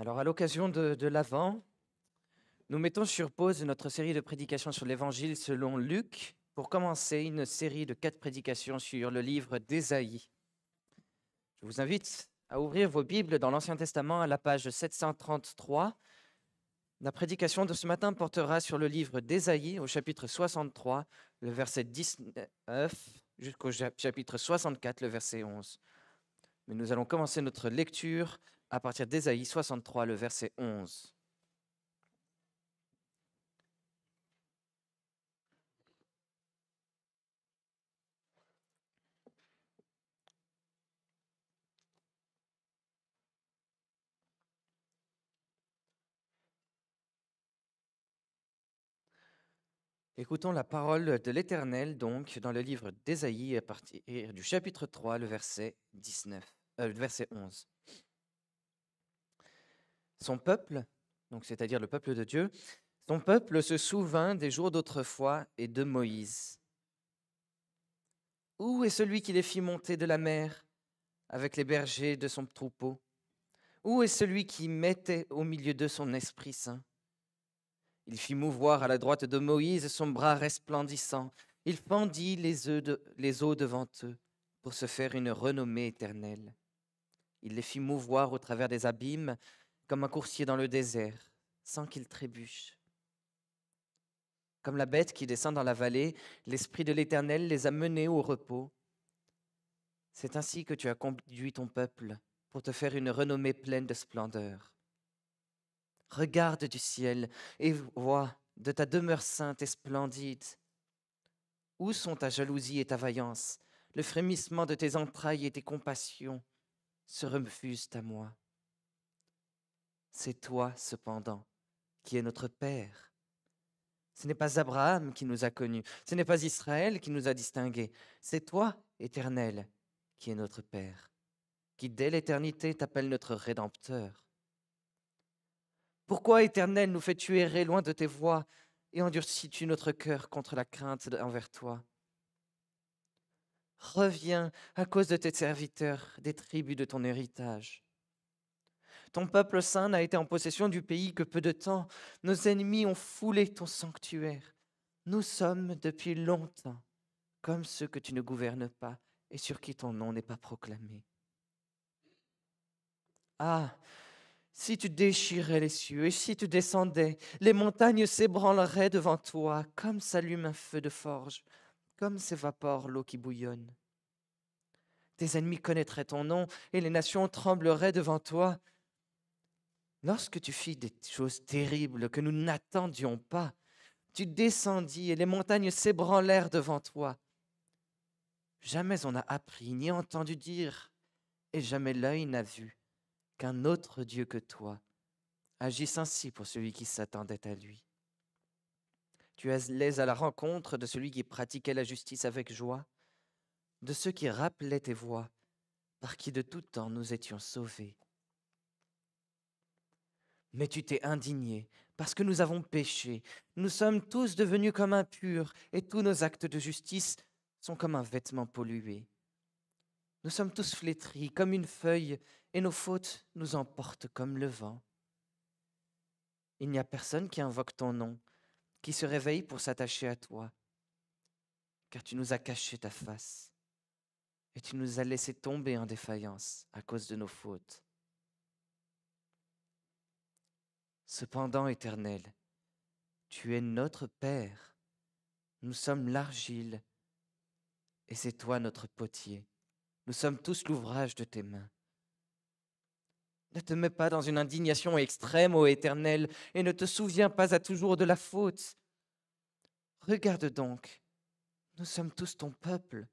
Alors, à l'occasion de, de l'Avent, nous mettons sur pause notre série de prédications sur l'Évangile selon Luc pour commencer une série de quatre prédications sur le livre d'Ésaïe. Je vous invite à ouvrir vos Bibles dans l'Ancien Testament à la page 733. La prédication de ce matin portera sur le livre d'Ésaïe au chapitre 63, le verset 19, jusqu'au chapitre 64, le verset 11. Mais nous allons commencer notre lecture à partir d'Ésaïe 63, le verset 11. Écoutons la parole de l'Éternel, donc, dans le livre d'Ésaïe, à partir du chapitre 3, le verset, 19, euh, le verset 11. Son peuple, donc c'est-à-dire le peuple de Dieu, son peuple se souvint des jours d'autrefois et de Moïse. Où est celui qui les fit monter de la mer avec les bergers de son troupeau Où est celui qui mettait au milieu de son Esprit Saint Il fit mouvoir à la droite de Moïse son bras resplendissant. Il pendit les, de, les eaux devant eux pour se faire une renommée éternelle. Il les fit mouvoir au travers des abîmes comme un coursier dans le désert, sans qu'il trébuche. Comme la bête qui descend dans la vallée, l'Esprit de l'Éternel les a menés au repos. C'est ainsi que tu as conduit ton peuple pour te faire une renommée pleine de splendeur. Regarde du ciel et vois de ta demeure sainte et splendide. Où sont ta jalousie et ta vaillance Le frémissement de tes entrailles et tes compassions se refusent à moi. C'est toi, cependant, qui es notre Père. Ce n'est pas Abraham qui nous a connus, ce n'est pas Israël qui nous a distingués, c'est toi, Éternel, qui es notre Père, qui dès l'éternité t'appelle notre Rédempteur. Pourquoi, Éternel, nous fais-tu errer loin de tes voies et endurcis-tu notre cœur contre la crainte envers toi Reviens à cause de tes serviteurs, des tribus de ton héritage. Ton peuple saint n'a été en possession du pays que peu de temps. Nos ennemis ont foulé ton sanctuaire. Nous sommes depuis longtemps comme ceux que tu ne gouvernes pas et sur qui ton nom n'est pas proclamé. Ah, si tu déchirais les cieux et si tu descendais, les montagnes s'ébranleraient devant toi, comme s'allume un feu de forge, comme s'évapore l'eau qui bouillonne. Tes ennemis connaîtraient ton nom et les nations trembleraient devant toi. Lorsque tu fis des choses terribles que nous n'attendions pas, tu descendis et les montagnes s'ébranlèrent devant toi. Jamais on n'a appris ni entendu dire, et jamais l'œil n'a vu, qu'un autre Dieu que toi agisse ainsi pour celui qui s'attendait à lui. Tu allais à la rencontre de celui qui pratiquait la justice avec joie, de ceux qui rappelaient tes voix, par qui de tout temps nous étions sauvés. Mais tu t'es indigné, parce que nous avons péché. Nous sommes tous devenus comme impurs, et tous nos actes de justice sont comme un vêtement pollué. Nous sommes tous flétris comme une feuille, et nos fautes nous emportent comme le vent. Il n'y a personne qui invoque ton nom, qui se réveille pour s'attacher à toi, car tu nous as caché ta face, et tu nous as laissé tomber en défaillance à cause de nos fautes. Cependant, Éternel, tu es notre Père, nous sommes l'argile, et c'est toi notre potier, nous sommes tous l'ouvrage de tes mains. Ne te mets pas dans une indignation extrême, ô Éternel, et ne te souviens pas à toujours de la faute. Regarde donc, nous sommes tous ton peuple.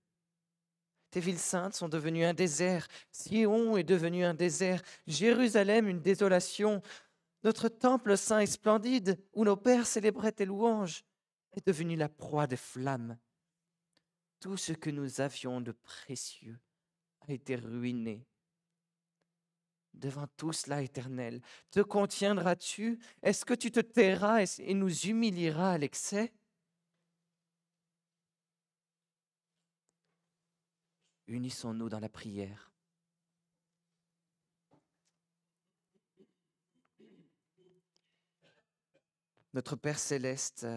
Tes villes saintes sont devenues un désert, Sion est devenu un désert, Jérusalem une désolation, notre temple saint et splendide, où nos pères célébraient tes louanges, est devenu la proie des flammes. Tout ce que nous avions de précieux a été ruiné. Devant tout cela, Éternel, te contiendras-tu Est-ce que tu te tairas et nous humilieras à l'excès Unissons-nous dans la prière. Notre Père céleste,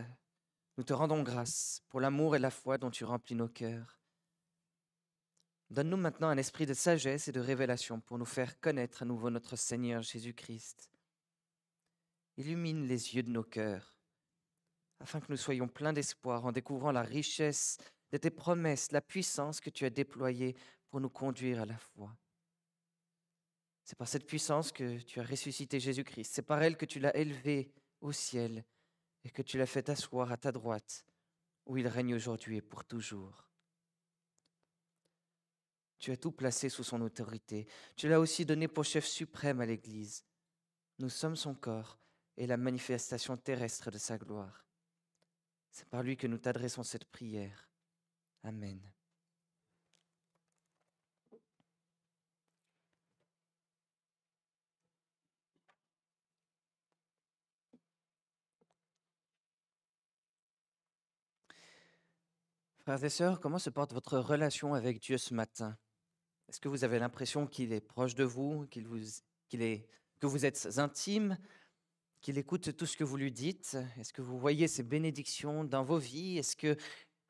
nous te rendons grâce pour l'amour et la foi dont tu remplis nos cœurs. Donne-nous maintenant un esprit de sagesse et de révélation pour nous faire connaître à nouveau notre Seigneur Jésus-Christ. Illumine les yeux de nos cœurs, afin que nous soyons pleins d'espoir en découvrant la richesse de tes promesses, la puissance que tu as déployée pour nous conduire à la foi. C'est par cette puissance que tu as ressuscité Jésus-Christ, c'est par elle que tu l'as élevé au ciel, et que tu l'as fait asseoir à ta droite, où il règne aujourd'hui et pour toujours. Tu as tout placé sous son autorité, tu l'as aussi donné pour chef suprême à l'Église. Nous sommes son corps et la manifestation terrestre de sa gloire. C'est par lui que nous t'adressons cette prière. Amen. Frères et sœurs, comment se porte votre relation avec Dieu ce matin Est-ce que vous avez l'impression qu'il est proche de vous, qu'il est, que vous êtes intime, qu'il écoute tout ce que vous lui dites Est-ce que vous voyez ses bénédictions dans vos vies Est-ce que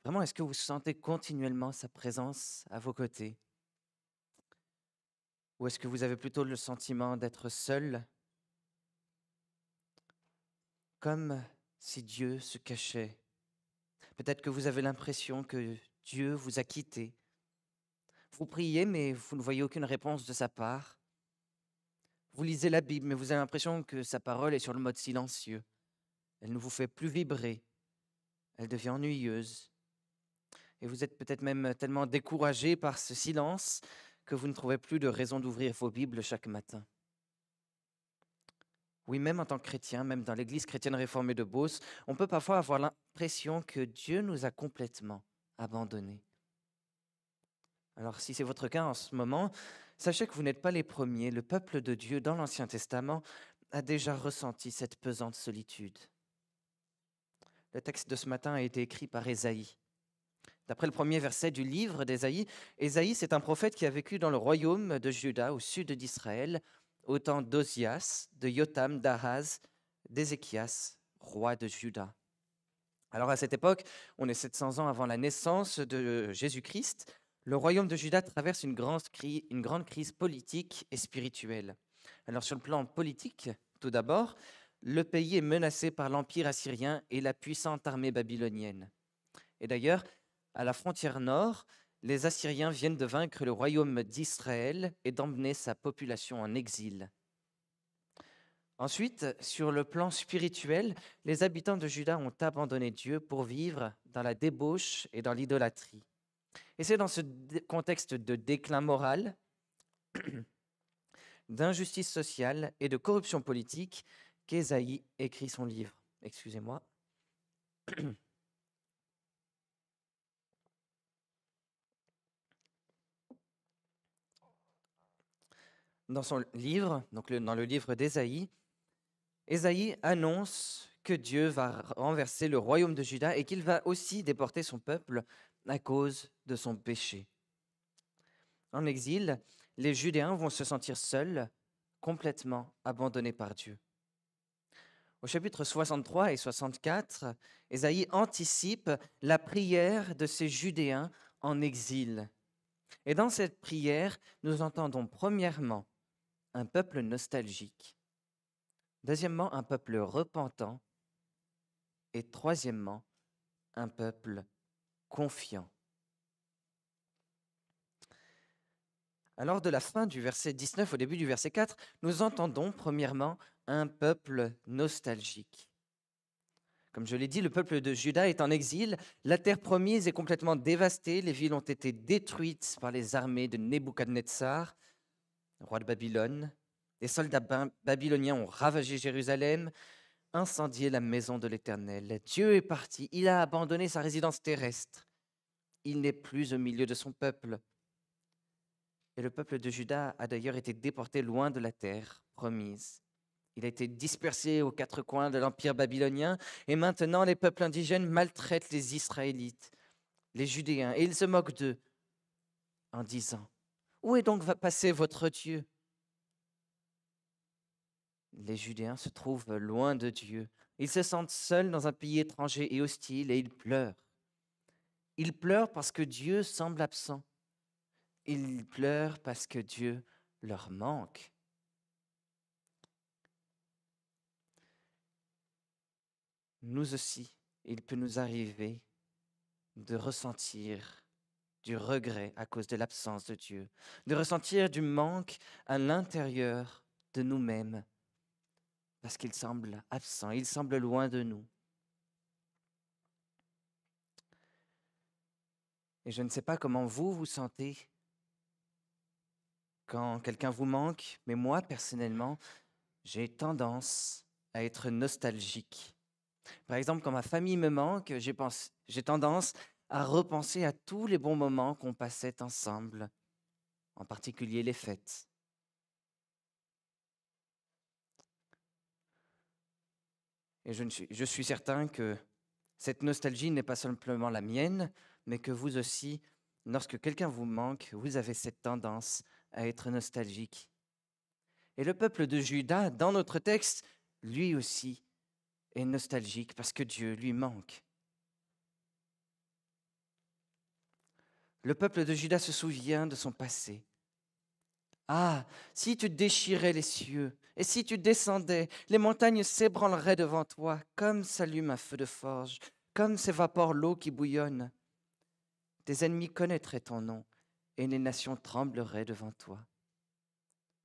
vraiment, est-ce que vous sentez continuellement sa présence à vos côtés Ou est-ce que vous avez plutôt le sentiment d'être seul Comme si Dieu se cachait Peut-être que vous avez l'impression que Dieu vous a quitté. Vous priez, mais vous ne voyez aucune réponse de sa part. Vous lisez la Bible, mais vous avez l'impression que sa parole est sur le mode silencieux. Elle ne vous fait plus vibrer. Elle devient ennuyeuse. Et vous êtes peut-être même tellement découragé par ce silence que vous ne trouvez plus de raison d'ouvrir vos Bibles chaque matin. Oui, même en tant que chrétien, même dans l'Église chrétienne réformée de Beauce, on peut parfois avoir l'impression que Dieu nous a complètement abandonnés. Alors si c'est votre cas en ce moment, sachez que vous n'êtes pas les premiers. Le peuple de Dieu dans l'Ancien Testament a déjà ressenti cette pesante solitude. Le texte de ce matin a été écrit par Ésaïe. D'après le premier verset du livre d'Ésaïe, Ésaïe, c'est un prophète qui a vécu dans le royaume de Juda, au sud d'Israël, au temps d'Ozias, de Jotam, d'Ahaz, d'Ézéchias, roi de Juda. Alors à cette époque, on est 700 ans avant la naissance de Jésus-Christ, le royaume de Juda traverse une grande, crise politique et spirituelle. Alors sur le plan politique, tout d'abord, le pays est menacé par l'Empire assyrien et la puissante armée babylonienne. Et d'ailleurs, à la frontière nord, les Assyriens viennent de vaincre le royaume d'Israël et d'emmener sa population en exil. Ensuite, sur le plan spirituel, les habitants de Juda ont abandonné Dieu pour vivre dans la débauche et dans l'idolâtrie. Et c'est dans ce contexte de déclin moral, d'injustice sociale et de corruption politique qu'Ésaïe écrit son livre. Excusez-moi. dans son livre, donc le, dans le livre d'Ésaïe, Ésaïe annonce que Dieu va renverser le royaume de Juda et qu'il va aussi déporter son peuple à cause de son péché. En exil, les Judéens vont se sentir seuls, complètement abandonnés par Dieu. Au chapitre 63 et 64, Ésaïe anticipe la prière de ces Judéens en exil. Et dans cette prière, nous entendons premièrement un peuple nostalgique. Deuxièmement, un peuple repentant. Et troisièmement, un peuple confiant. Alors de la fin du verset 19 au début du verset 4, nous entendons premièrement un peuple nostalgique. Comme je l'ai dit, le peuple de Juda est en exil, la terre promise est complètement dévastée, les villes ont été détruites par les armées de Nebuchadnezzar, roi de Babylone. Les soldats babyloniens ont ravagé Jérusalem, incendié la maison de l'Éternel. Dieu est parti, il a abandonné sa résidence terrestre. Il n'est plus au milieu de son peuple. Et le peuple de Juda a d'ailleurs été déporté loin de la terre promise. Il a été dispersé aux quatre coins de l'Empire babylonien, et maintenant les peuples indigènes maltraitent les Israélites, les Judéens, et ils se moquent d'eux en disant où est donc passé votre Dieu Les Judéens se trouvent loin de Dieu. Ils se sentent seuls dans un pays étranger et hostile et ils pleurent. Ils pleurent parce que Dieu semble absent. Ils pleurent parce que Dieu leur manque. Nous aussi, il peut nous arriver de ressentir du regret à cause de l'absence de Dieu, de ressentir du manque à l'intérieur de nous-mêmes, parce qu'il semble absent, il semble loin de nous. Et je ne sais pas comment vous vous sentez quand quelqu'un vous manque, mais moi personnellement, j'ai tendance à être nostalgique. Par exemple, quand ma famille me manque, j'ai tendance à repenser à tous les bons moments qu'on passait ensemble, en particulier les fêtes. Et je, suis, suis certain que cette nostalgie n'est pas simplement la mienne, mais que vous aussi, lorsque quelqu'un vous manque, vous avez cette tendance à être nostalgique. Et le peuple de Judas, dans notre texte, lui aussi est nostalgique parce que Dieu lui manque. Le peuple de Juda se souvient de son passé. Ah, si tu déchirais les cieux, et si tu descendais, les montagnes s'ébranleraient devant toi, comme s'allume un feu de forge, comme s'évapore l'eau qui bouillonne. Tes ennemis connaîtraient ton nom, et les nations trembleraient devant toi.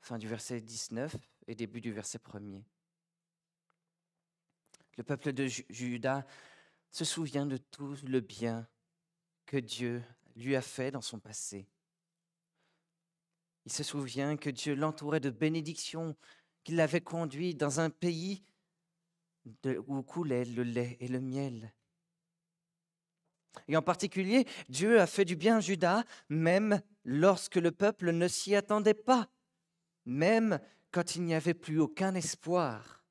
Fin du verset 19 et début du verset 1er. Le peuple de Juda se souvient de tout le bien que Dieu lui a fait dans son passé. Il se souvient que Dieu l'entourait de bénédictions, qu'il l'avait conduit dans un pays où coulait le lait et le miel. Et en particulier, Dieu a fait du bien à Judas, même lorsque le peuple ne s'y attendait pas, même quand il n'y avait plus aucun espoir.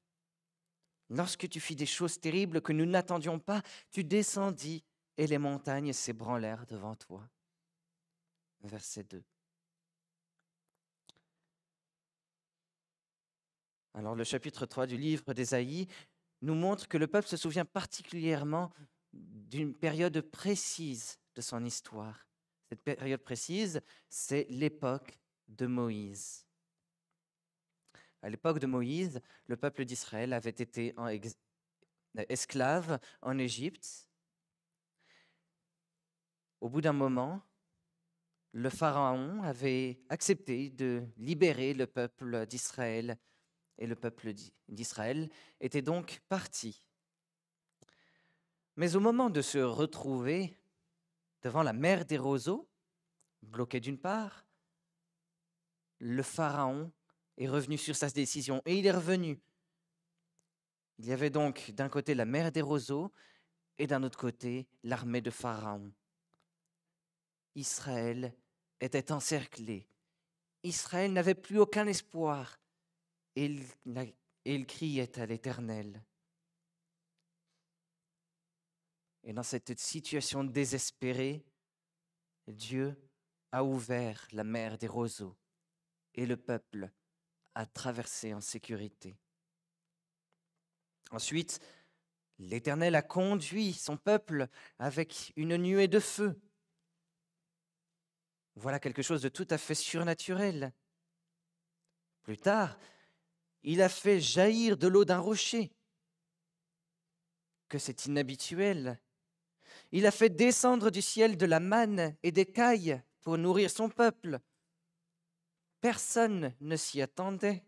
Lorsque tu fis des choses terribles que nous n'attendions pas, tu descendis et les montagnes s'ébranlèrent devant toi. Verset 2. Alors le chapitre 3 du livre d'Ésaïe nous montre que le peuple se souvient particulièrement d'une période précise de son histoire. Cette période précise, c'est l'époque de Moïse. À l'époque de Moïse, le peuple d'Israël avait été euh, esclave en Égypte au bout d'un moment, le Pharaon avait accepté de libérer le peuple d'Israël et le peuple d'Israël était donc parti. Mais au moment de se retrouver devant la mer des roseaux, bloqué d'une part, le Pharaon est revenu sur sa décision et il est revenu. Il y avait donc d'un côté la mer des roseaux et d'un autre côté l'armée de Pharaon. Israël était encerclé. Israël n'avait plus aucun espoir et il, il criait à l'Éternel. Et dans cette situation désespérée, Dieu a ouvert la mer des roseaux et le peuple a traversé en sécurité. Ensuite, l'Éternel a conduit son peuple avec une nuée de feu voilà quelque chose de tout à fait surnaturel. Plus tard, il a fait jaillir de l'eau d'un rocher. Que c'est inhabituel. Il a fait descendre du ciel de la manne et des cailles pour nourrir son peuple. Personne ne s'y attendait.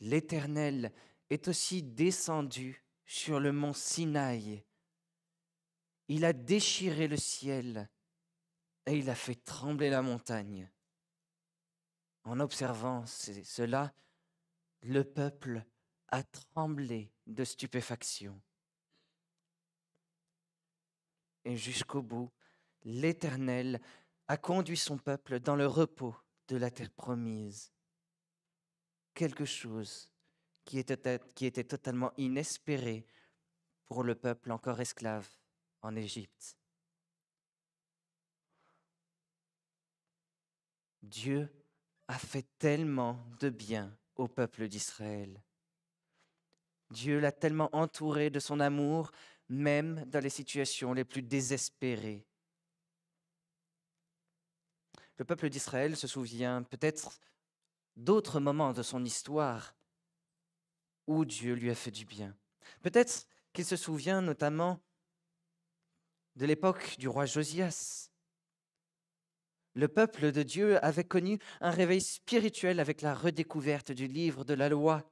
L'Éternel est aussi descendu sur le mont Sinaï il a déchiré le ciel et il a fait trembler la montagne. En observant cela, le peuple a tremblé de stupéfaction. Et jusqu'au bout, l'Éternel a conduit son peuple dans le repos de la terre promise. Quelque chose qui était, qui était totalement inespéré pour le peuple encore esclave en Égypte. Dieu a fait tellement de bien au peuple d'Israël. Dieu l'a tellement entouré de son amour, même dans les situations les plus désespérées. Le peuple d'Israël se souvient peut-être d'autres moments de son histoire où Dieu lui a fait du bien. Peut-être qu'il se souvient notamment de l'époque du roi Josias. Le peuple de Dieu avait connu un réveil spirituel avec la redécouverte du livre de la loi.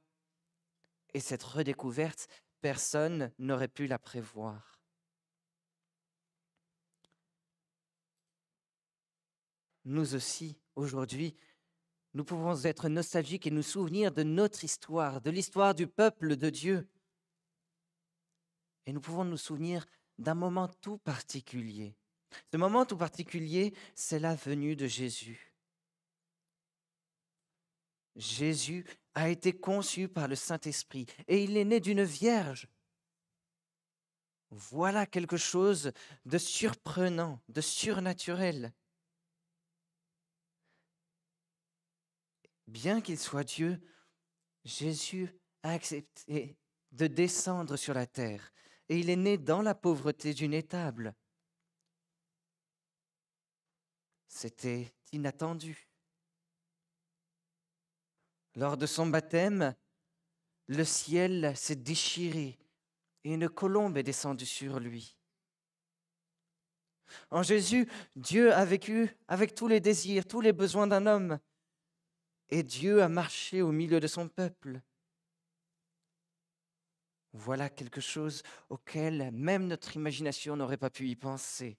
Et cette redécouverte, personne n'aurait pu la prévoir. Nous aussi, aujourd'hui, nous pouvons être nostalgiques et nous souvenir de notre histoire, de l'histoire du peuple de Dieu. Et nous pouvons nous souvenir d'un moment tout particulier. Ce moment tout particulier, c'est la venue de Jésus. Jésus a été conçu par le Saint-Esprit et il est né d'une vierge. Voilà quelque chose de surprenant, de surnaturel. Bien qu'il soit Dieu, Jésus a accepté de descendre sur la terre, et il est né dans la pauvreté d'une étable. C'était inattendu. Lors de son baptême, le ciel s'est déchiré et une colombe est descendue sur lui. En Jésus, Dieu a vécu avec tous les désirs, tous les besoins d'un homme, et Dieu a marché au milieu de son peuple. Voilà quelque chose auquel même notre imagination n'aurait pas pu y penser.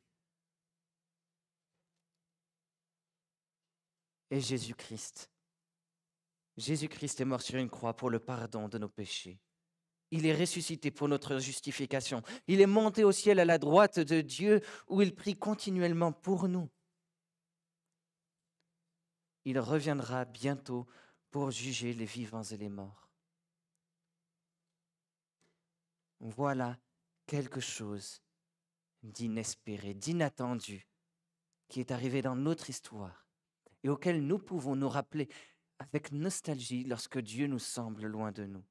Et Jésus-Christ. Jésus-Christ est mort sur une croix pour le pardon de nos péchés. Il est ressuscité pour notre justification. Il est monté au ciel à la droite de Dieu où il prie continuellement pour nous. Il reviendra bientôt pour juger les vivants et les morts. voilà quelque chose d'inespéré, d'inattendu, qui est arrivé dans notre histoire et auquel nous pouvons nous rappeler avec nostalgie lorsque Dieu nous semble loin de nous.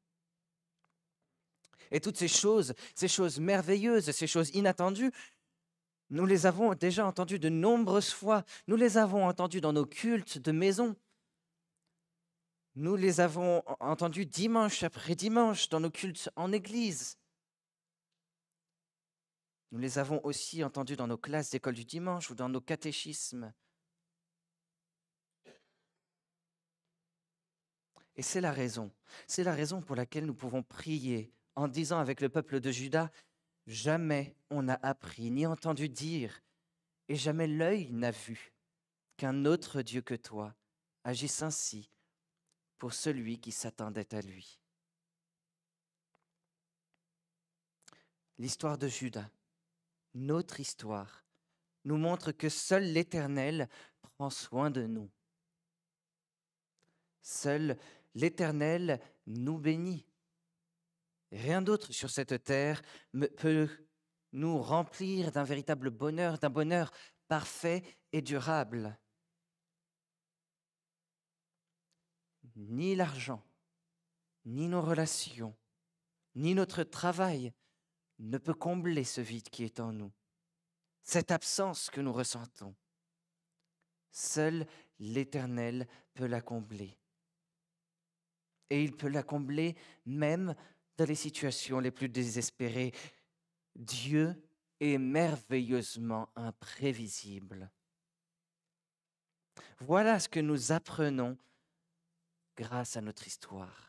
Et toutes ces choses, ces choses merveilleuses, ces choses inattendues, nous les avons déjà entendues de nombreuses fois, nous les avons entendues dans nos cultes de maison, nous les avons entendues dimanche après dimanche dans nos cultes en église, nous les avons aussi entendus dans nos classes d'école du dimanche ou dans nos catéchismes. Et c'est la raison, c'est la raison pour laquelle nous pouvons prier en disant avec le peuple de Juda, jamais on n'a appris ni entendu dire, et jamais l'œil n'a vu qu'un autre Dieu que toi agisse ainsi pour celui qui s'attendait à lui. L'histoire de Judas notre histoire nous montre que seul l'Éternel prend soin de nous. Seul l'Éternel nous bénit. Rien d'autre sur cette terre peut nous remplir d'un véritable bonheur, d'un bonheur parfait et durable. Ni l'argent, ni nos relations, ni notre travail, ne peut combler ce vide qui est en nous, cette absence que nous ressentons. Seul l'Éternel peut la combler. Et il peut la combler même dans les situations les plus désespérées. Dieu est merveilleusement imprévisible. Voilà ce que nous apprenons grâce à notre histoire.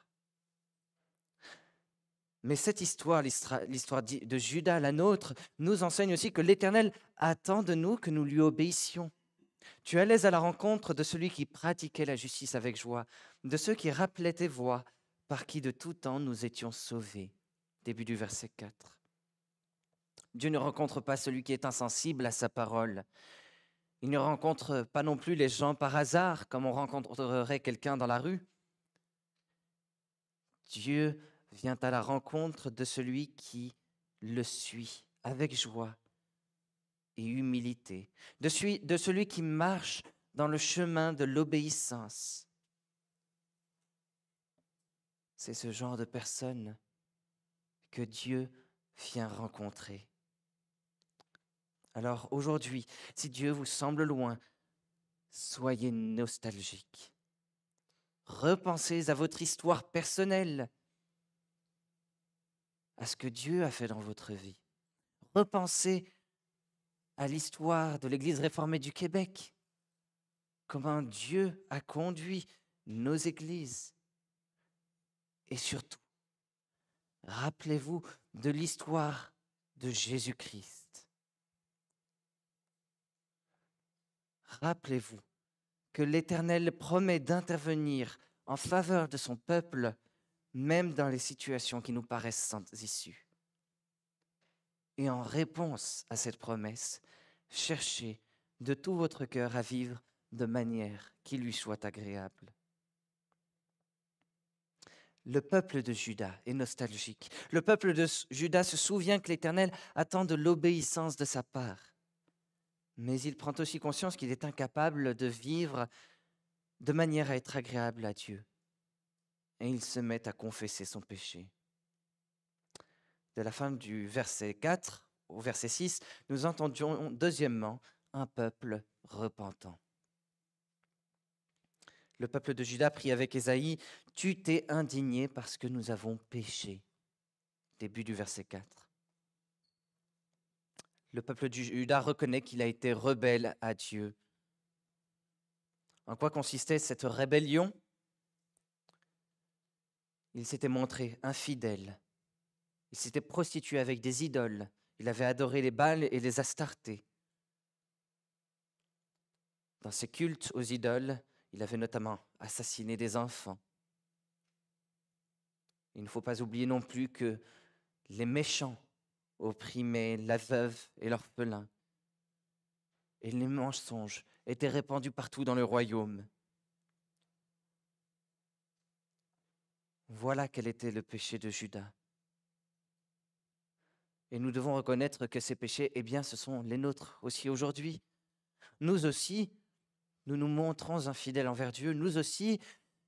Mais cette histoire, l'histoire de Judas, la nôtre, nous enseigne aussi que l'Éternel attend de nous que nous lui obéissions. Tu allais à la rencontre de celui qui pratiquait la justice avec joie, de ceux qui rappelaient tes voix, par qui de tout temps nous étions sauvés. Début du verset 4. Dieu ne rencontre pas celui qui est insensible à sa parole. Il ne rencontre pas non plus les gens par hasard, comme on rencontrerait quelqu'un dans la rue. Dieu vient à la rencontre de celui qui le suit avec joie et humilité, de, celui, qui marche dans le chemin de l'obéissance. C'est ce genre de personne que Dieu vient rencontrer. Alors aujourd'hui, si Dieu vous semble loin, soyez nostalgique. Repensez à votre histoire personnelle à ce que Dieu a fait dans votre vie. Repensez à l'histoire de l'Église réformée du Québec, comment Dieu a conduit nos églises. Et surtout, rappelez-vous de l'histoire de Jésus-Christ. Rappelez-vous que l'Éternel promet d'intervenir en faveur de son peuple même dans les situations qui nous paraissent sans issue. Et en réponse à cette promesse, cherchez de tout votre cœur à vivre de manière qui lui soit agréable. Le peuple de Juda est nostalgique. Le peuple de Juda se souvient que l'Éternel attend de l'obéissance de sa part. Mais il prend aussi conscience qu'il est incapable de vivre de manière à être agréable à Dieu et il se met à confesser son péché. De la fin du verset 4 au verset 6, nous entendions deuxièmement un peuple repentant. Le peuple de Juda prie avec Esaïe, « Tu t'es indigné parce que nous avons péché. Début du verset 4. Le peuple de Juda reconnaît qu'il a été rebelle à Dieu. En quoi consistait cette rébellion il s'était montré infidèle. Il s'était prostitué avec des idoles. Il avait adoré les Baals et les Astartés. Dans ses cultes aux idoles, il avait notamment assassiné des enfants. Il ne faut pas oublier non plus que les méchants opprimaient la veuve et l'orphelin. Et les mensonges étaient répandus partout dans le royaume. Voilà quel était le péché de Judas. Et nous devons reconnaître que ces péchés, eh bien, ce sont les nôtres aussi aujourd'hui. Nous aussi, nous nous montrons infidèles envers Dieu. Nous aussi,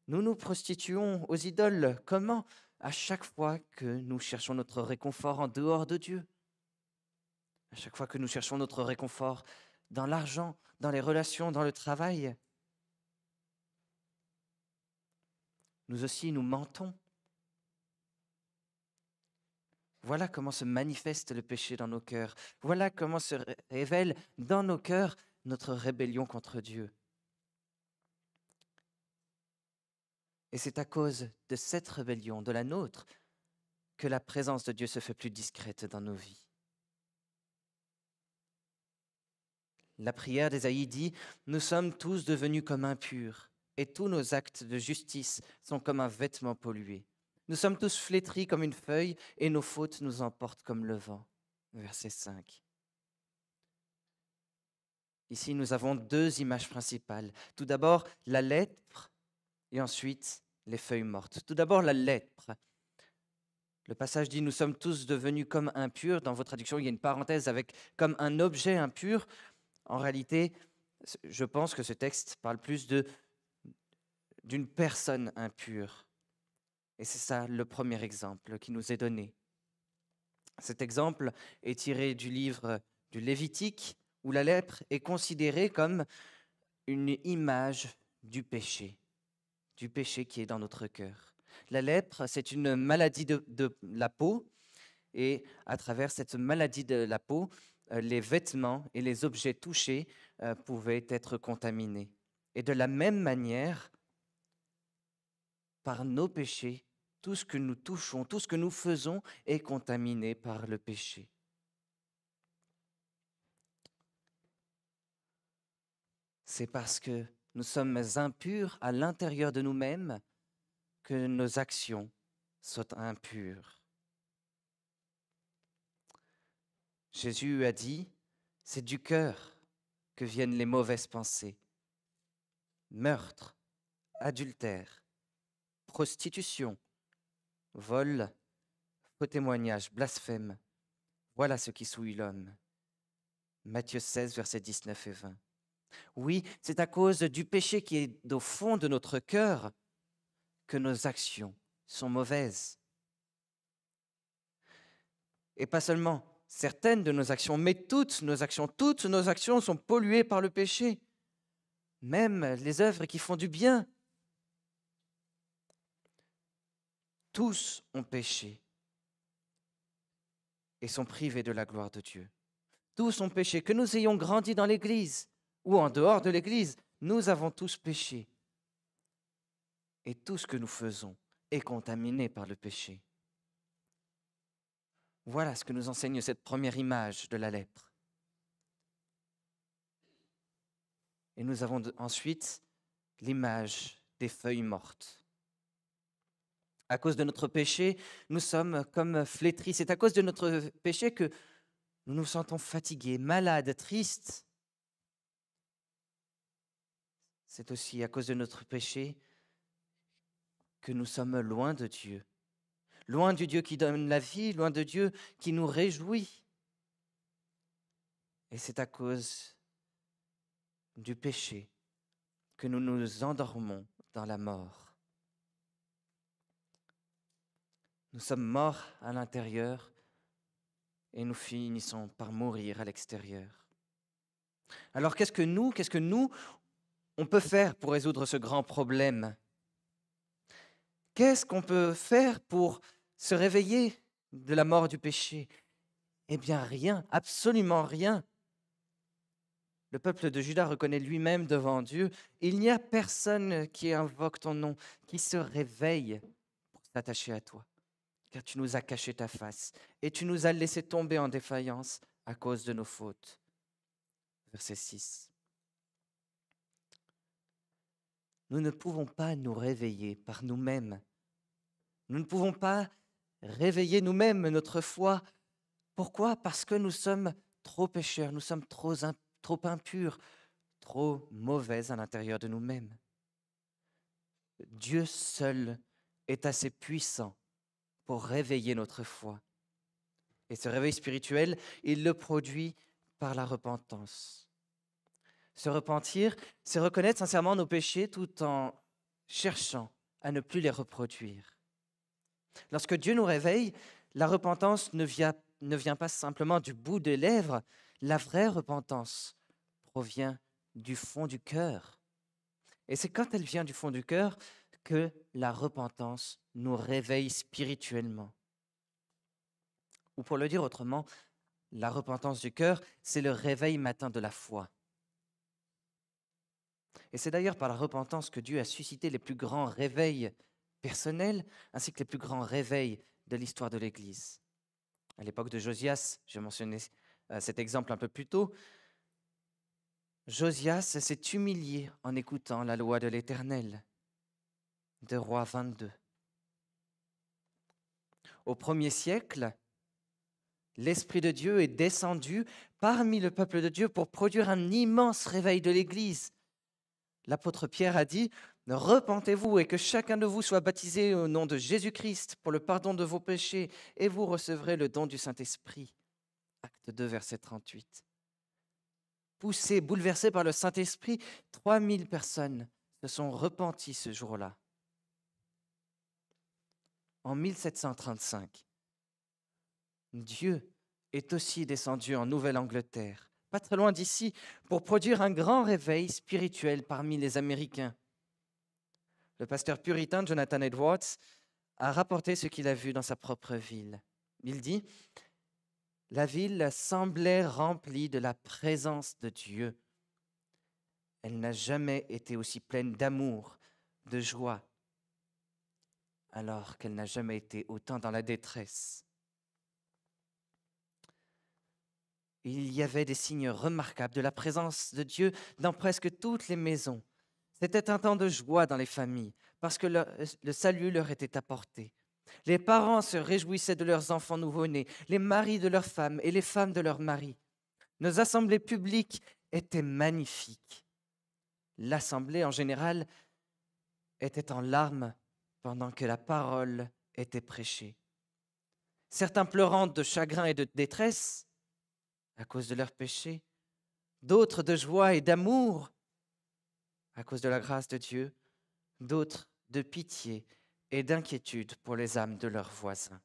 nous nous prostituons aux idoles. Comment À chaque fois que nous cherchons notre réconfort en dehors de Dieu. À chaque fois que nous cherchons notre réconfort dans l'argent, dans les relations, dans le travail, nous aussi nous mentons. Voilà comment se manifeste le péché dans nos cœurs. Voilà comment se révèle dans nos cœurs notre rébellion contre Dieu. Et c'est à cause de cette rébellion, de la nôtre, que la présence de Dieu se fait plus discrète dans nos vies. La prière des dit, Nous sommes tous devenus comme impurs et tous nos actes de justice sont comme un vêtement pollué. Nous sommes tous flétris comme une feuille et nos fautes nous emportent comme le vent. Verset 5. Ici, nous avons deux images principales. Tout d'abord, la lèpre et ensuite les feuilles mortes. Tout d'abord, la lèpre. Le passage dit Nous sommes tous devenus comme impurs. Dans votre traduction, il y a une parenthèse avec comme un objet impur. En réalité, je pense que ce texte parle plus de d'une personne impure. Et c'est ça le premier exemple qui nous est donné. Cet exemple est tiré du livre euh, du Lévitique, où la lèpre est considérée comme une image du péché, du péché qui est dans notre cœur. La lèpre, c'est une maladie de, la peau, et à travers cette maladie de la peau, euh, les vêtements et les objets touchés euh, pouvaient être contaminés. Et de la même manière, par nos péchés, tout ce que nous touchons, tout ce que nous faisons est contaminé par le péché. C'est parce que nous sommes impurs à l'intérieur de nous-mêmes que nos actions sont impures. Jésus a dit, c'est du cœur que viennent les mauvaises pensées, meurtre, adultère, prostitution, vol, faux témoignage, blasphème. Voilà ce qui souille l'homme. Matthieu 16, versets 19 et 20. Oui, c'est à cause du péché qui est au fond de notre cœur que nos actions sont mauvaises. Et pas seulement certaines de nos actions, mais toutes nos actions, toutes nos actions sont polluées par le péché. Même les œuvres qui font du bien Tous ont péché et sont privés de la gloire de Dieu. Tous ont péché, que nous ayons grandi dans l'Église ou en dehors de l'Église, nous avons tous péché. Et tout ce que nous faisons est contaminé par le péché. Voilà ce que nous enseigne cette première image de la lèpre. Et nous avons ensuite l'image des feuilles mortes. À cause de notre péché, nous sommes comme flétris. C'est à cause de notre péché que nous nous sentons fatigués, malades, tristes. C'est aussi à cause de notre péché que nous sommes loin de Dieu, loin du Dieu qui donne la vie, loin de Dieu qui nous réjouit. Et c'est à cause du péché que nous nous endormons dans la mort. Nous sommes morts à l'intérieur et nous finissons par mourir à l'extérieur. Alors qu'est-ce que nous, qu'est-ce que nous, on peut faire pour résoudre ce grand problème Qu'est-ce qu'on peut faire pour se réveiller de la mort du péché Eh bien rien, absolument rien. Le peuple de Judas reconnaît lui-même devant Dieu, il n'y a personne qui invoque ton nom, qui se réveille pour s'attacher à toi car tu nous as caché ta face et tu nous as laissé tomber en défaillance à cause de nos fautes. Verset 6. Nous ne pouvons pas nous réveiller par nous-mêmes. Nous ne pouvons pas réveiller nous-mêmes notre foi. Pourquoi Parce que nous sommes trop pécheurs, nous sommes trop, trop impurs, trop mauvais à l'intérieur de nous-mêmes. Dieu seul est assez puissant pour réveiller notre foi. Et ce réveil spirituel, il le produit par la repentance. Se repentir, c'est reconnaître sincèrement nos péchés tout en cherchant à ne plus les reproduire. Lorsque Dieu nous réveille, la repentance ne vient, ne vient pas simplement du bout des lèvres, la vraie repentance provient du fond du cœur. Et c'est quand elle vient du fond du cœur que la repentance nous réveille spirituellement. Ou pour le dire autrement, la repentance du cœur, c'est le réveil matin de la foi. Et c'est d'ailleurs par la repentance que Dieu a suscité les plus grands réveils personnels ainsi que les plus grands réveils de l'histoire de l'Église. À l'époque de Josias, j'ai mentionné euh, cet exemple un peu plus tôt, Josias s'est humilié en écoutant la loi de l'Éternel de Roi 22. Au premier siècle, l'Esprit de Dieu est descendu parmi le peuple de Dieu pour produire un immense réveil de l'Église. L'apôtre Pierre a dit, Repentez-vous et que chacun de vous soit baptisé au nom de Jésus-Christ pour le pardon de vos péchés, et vous recevrez le don du Saint-Esprit. Acte 2, verset 38. Poussés, bouleversés par le Saint-Esprit, 3000 personnes se sont repenties ce jour-là en 1735. Dieu est aussi descendu en Nouvelle-Angleterre, pas très loin d'ici, pour produire un grand réveil spirituel parmi les Américains. Le pasteur puritain Jonathan Edwards a rapporté ce qu'il a vu dans sa propre ville. Il dit La ville semblait remplie de la présence de Dieu. Elle n'a jamais été aussi pleine d'amour, de joie alors qu'elle n'a jamais été autant dans la détresse. Il y avait des signes remarquables de la présence de Dieu dans presque toutes les maisons. C'était un temps de joie dans les familles, parce que le, salut leur était apporté. Les parents se réjouissaient de leurs enfants nouveau-nés, les maris de leurs femmes et les femmes de leurs maris. Nos assemblées publiques étaient magnifiques. L'assemblée en général était en larmes pendant que la parole était prêchée. Certains pleurant de chagrin et de détresse à cause de leurs péchés, d'autres de joie et d'amour à cause de la grâce de Dieu, d'autres de pitié et d'inquiétude pour les âmes de leurs voisins.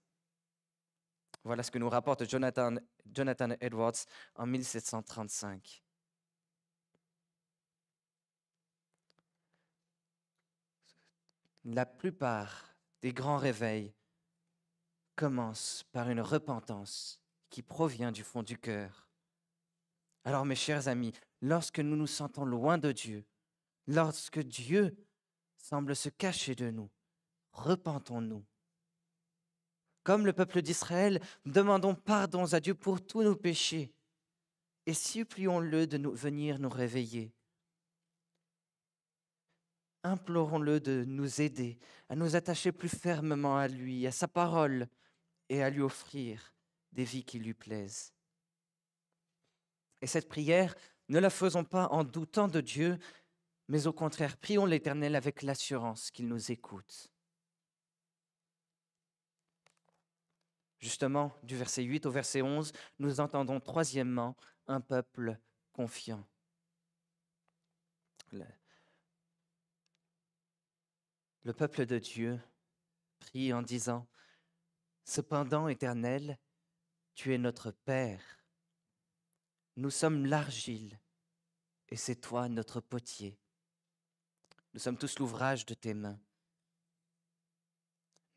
Voilà ce que nous rapporte Jonathan, Jonathan Edwards en 1735. la plupart des grands réveils commencent par une repentance qui provient du fond du cœur. Alors mes chers amis, lorsque nous nous sentons loin de Dieu, lorsque Dieu semble se cacher de nous, repentons-nous. Comme le peuple d'Israël, demandons pardon à Dieu pour tous nos péchés et supplions-le de nous venir nous réveiller implorons-le de nous aider à nous attacher plus fermement à lui, à sa parole, et à lui offrir des vies qui lui plaisent. Et cette prière, ne la faisons pas en doutant de Dieu, mais au contraire, prions l'Éternel avec l'assurance qu'il nous écoute. Justement, du verset 8 au verset 11, nous entendons troisièmement un peuple confiant le peuple de Dieu prie en disant, Cependant, Éternel, tu es notre Père. Nous sommes l'argile, et c'est toi notre potier. Nous sommes tous l'ouvrage de tes mains.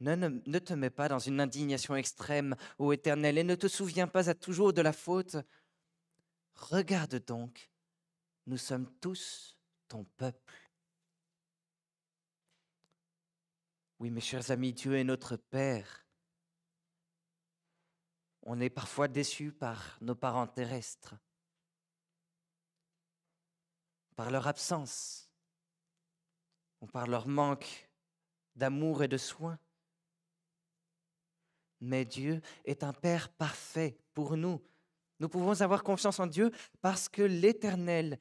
Ne, ne, te mets pas dans une indignation extrême, ô Éternel, et ne te souviens pas à toujours de la faute. Regarde donc, nous sommes tous ton peuple. Oui, mes chers amis, Dieu est notre Père. On est parfois déçus par nos parents terrestres, par leur absence, ou par leur manque d'amour et de soins. Mais Dieu est un Père parfait pour nous. Nous pouvons avoir confiance en Dieu parce que l'Éternel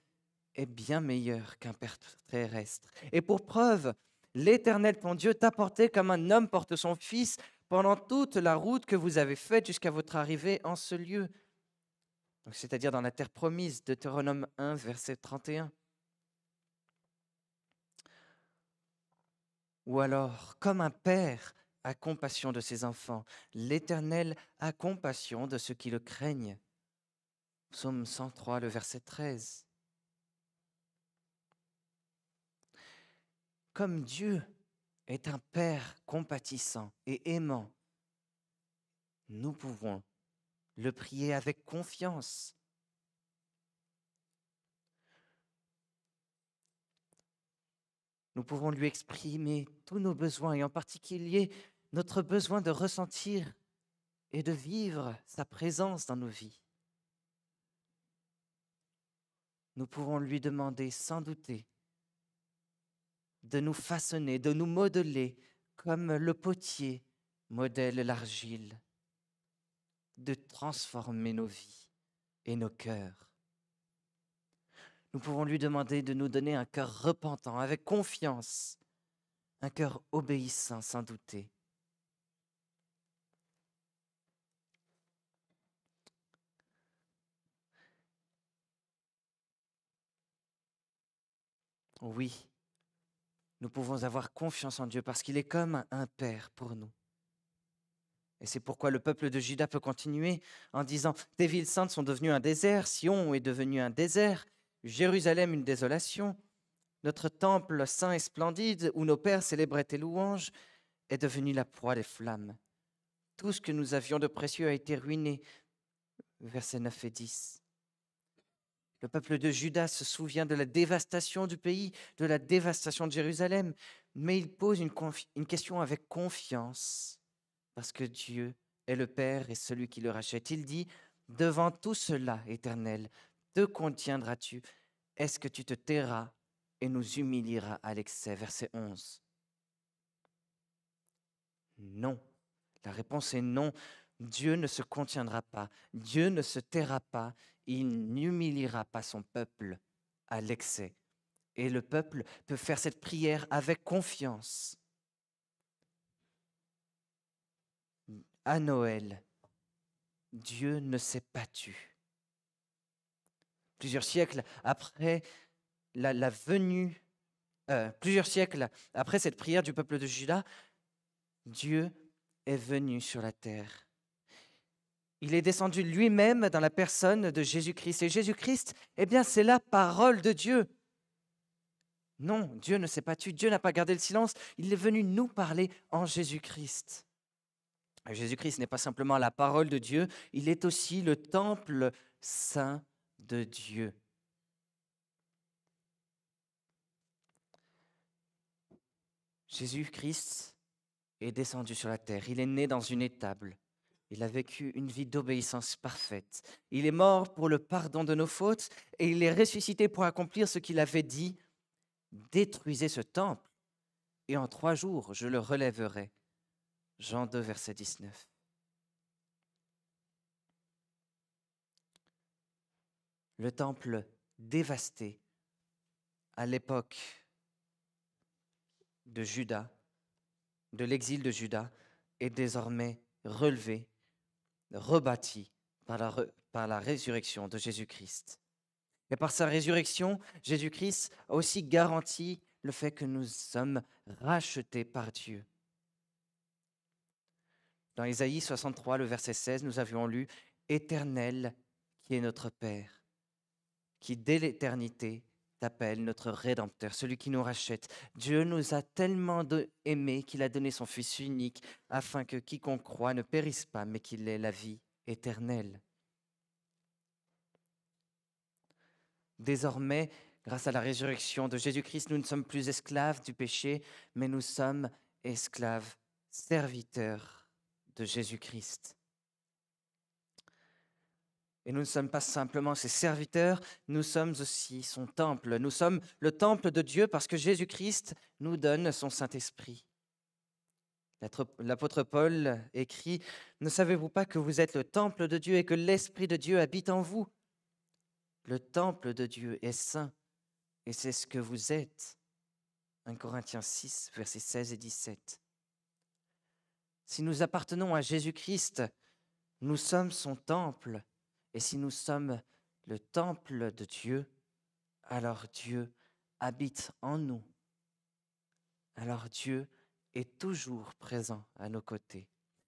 est bien meilleur qu'un Père terrestre. Et pour preuve, L'Éternel, ton Dieu, t'a porté comme un homme porte son fils pendant toute la route que vous avez faite jusqu'à votre arrivée en ce lieu. C'est-à-dire dans la terre promise, Deutéronome 1, verset 31. Ou alors, comme un père a compassion de ses enfants, l'Éternel a compassion de ceux qui le craignent. Psaume 103, le verset 13. comme Dieu est un Père compatissant et aimant, nous pouvons le prier avec confiance. Nous pouvons lui exprimer tous nos besoins et en particulier notre besoin de ressentir et de vivre sa présence dans nos vies. Nous pouvons lui demander sans douter de nous façonner, de nous modeler comme le potier modèle l'argile, de transformer nos vies et nos cœurs. Nous pouvons lui demander de nous donner un cœur repentant, avec confiance, un cœur obéissant sans douter. Oui, nous pouvons avoir confiance en Dieu parce qu'il est comme un Père pour nous. Et c'est pourquoi le peuple de Juda peut continuer en disant Des villes saintes sont devenues un désert, Sion est devenu un désert, Jérusalem une désolation, notre temple saint et splendide où nos pères célébraient tes louanges est devenu la proie des flammes. Tout ce que nous avions de précieux a été ruiné. Versets 9 et 10. Le peuple de Judas se souvient de la dévastation du pays, de la dévastation de Jérusalem, mais il pose une, une, question avec confiance, parce que Dieu est le Père et celui qui le rachète. Il dit, Devant tout cela, Éternel, te contiendras-tu Est-ce que tu te tairas et nous humilieras à l'excès Verset 11. Non. La réponse est non. Dieu ne se contiendra pas. Dieu ne se taira pas il n'humiliera pas son peuple à l'excès. Et le peuple peut faire cette prière avec confiance. À Noël, Dieu ne s'est pas tu. Plusieurs siècles après la, venue, euh, plusieurs siècles après cette prière du peuple de Judas, Dieu est venu sur la terre il est descendu lui-même dans la personne de Jésus-Christ. Et Jésus-Christ, eh bien, c'est la parole de Dieu. Non, Dieu ne s'est pas tué, Dieu n'a pas gardé le silence. Il est venu nous parler en Jésus-Christ. Jésus-Christ n'est pas simplement la parole de Dieu, il est aussi le temple saint de Dieu. Jésus-Christ est descendu sur la terre, il est né dans une étable, il a vécu une vie d'obéissance parfaite. Il est mort pour le pardon de nos fautes et il est ressuscité pour accomplir ce qu'il avait dit. Détruisez ce temple et en trois jours je le relèverai. Jean 2, verset 19. Le temple dévasté à l'époque de Judas, de l'exil de Judas, est désormais relevé rebâti par la, par la résurrection de Jésus-Christ. Et par sa résurrection, Jésus-Christ a aussi garanti le fait que nous sommes rachetés par Dieu. Dans Ésaïe 63, le verset 16, nous avions lu Éternel qui est notre Père, qui dès l'éternité t'appelle notre Rédempteur, celui qui nous rachète. Dieu nous a tellement aimés qu'il a donné son Fils unique, afin que quiconque croit ne périsse pas, mais qu'il ait la vie éternelle. Désormais, grâce à la résurrection de Jésus-Christ, nous ne sommes plus esclaves du péché, mais nous sommes esclaves, serviteurs de Jésus-Christ. Et nous ne sommes pas simplement ses serviteurs, nous sommes aussi son temple. Nous sommes le temple de Dieu parce que Jésus-Christ nous donne son Saint-Esprit. L'apôtre Paul écrit, Ne savez-vous pas que vous êtes le temple de Dieu et que l'Esprit de Dieu habite en vous Le temple de Dieu est saint et c'est ce que vous êtes. 1 Corinthiens 6, versets 16 et 17. Si nous appartenons à Jésus-Christ, nous sommes son temple et si nous sommes le temple de Dieu, alors Dieu habite en nous. Alors Dieu est toujours présent à nos côtés.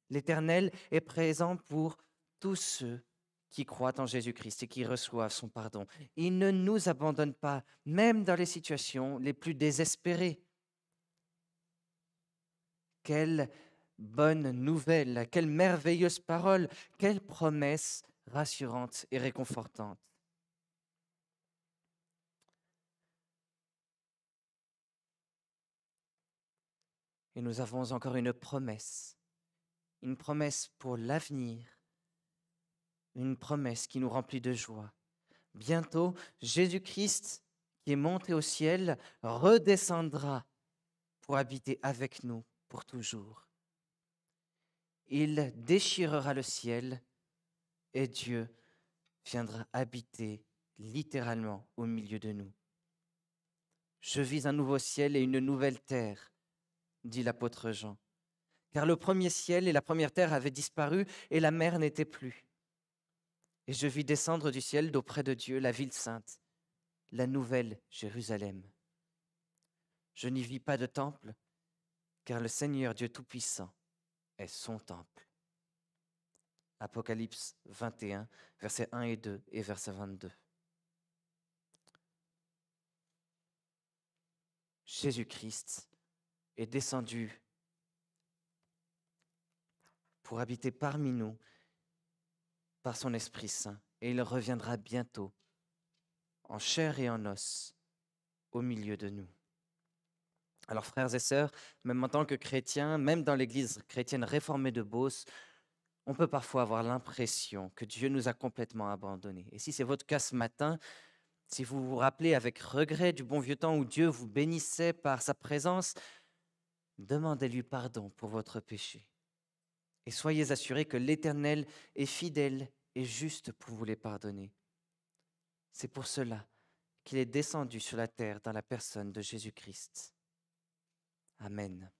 L'Éternel est présent pour tous ceux qui croient en Jésus-Christ et qui reçoivent son pardon. Il ne nous abandonne pas, même dans les situations les plus désespérées. Quelle bonne nouvelle, quelle merveilleuse parole, quelle promesse rassurante et réconfortante. Et nous avons encore une promesse, une promesse pour l'avenir, une promesse qui nous remplit de joie. Bientôt, Jésus-Christ, qui est monté au ciel, redescendra pour habiter avec nous pour toujours. Il déchirera le ciel et Dieu viendra habiter littéralement au milieu de nous. Je vis un nouveau ciel et une nouvelle terre, dit l'apôtre Jean, car le premier ciel et la première terre avaient disparu et la mer n'était plus. Et je vis descendre du ciel d'auprès de Dieu la ville sainte, la nouvelle Jérusalem. Je n'y vis pas de temple, car le Seigneur Dieu Tout-Puissant est son temple. Apocalypse 21, versets 1 et 2 et verset 22. Jésus-Christ est descendu pour habiter parmi nous par son Esprit Saint, et il reviendra bientôt en chair et en os au milieu de nous. Alors frères et sœurs, même en tant que chrétiens, même dans l'Église chrétienne réformée de Beauce, on peut parfois avoir l'impression que Dieu nous a complètement abandonnés. Et si c'est votre cas ce matin, si vous vous rappelez avec regret du bon vieux temps où Dieu vous bénissait par sa présence, demandez-lui pardon pour votre péché. Et soyez assurés que l'Éternel est fidèle et juste pour vous les pardonner. C'est pour cela qu'il est descendu sur la terre dans la personne de Jésus-Christ. Amen.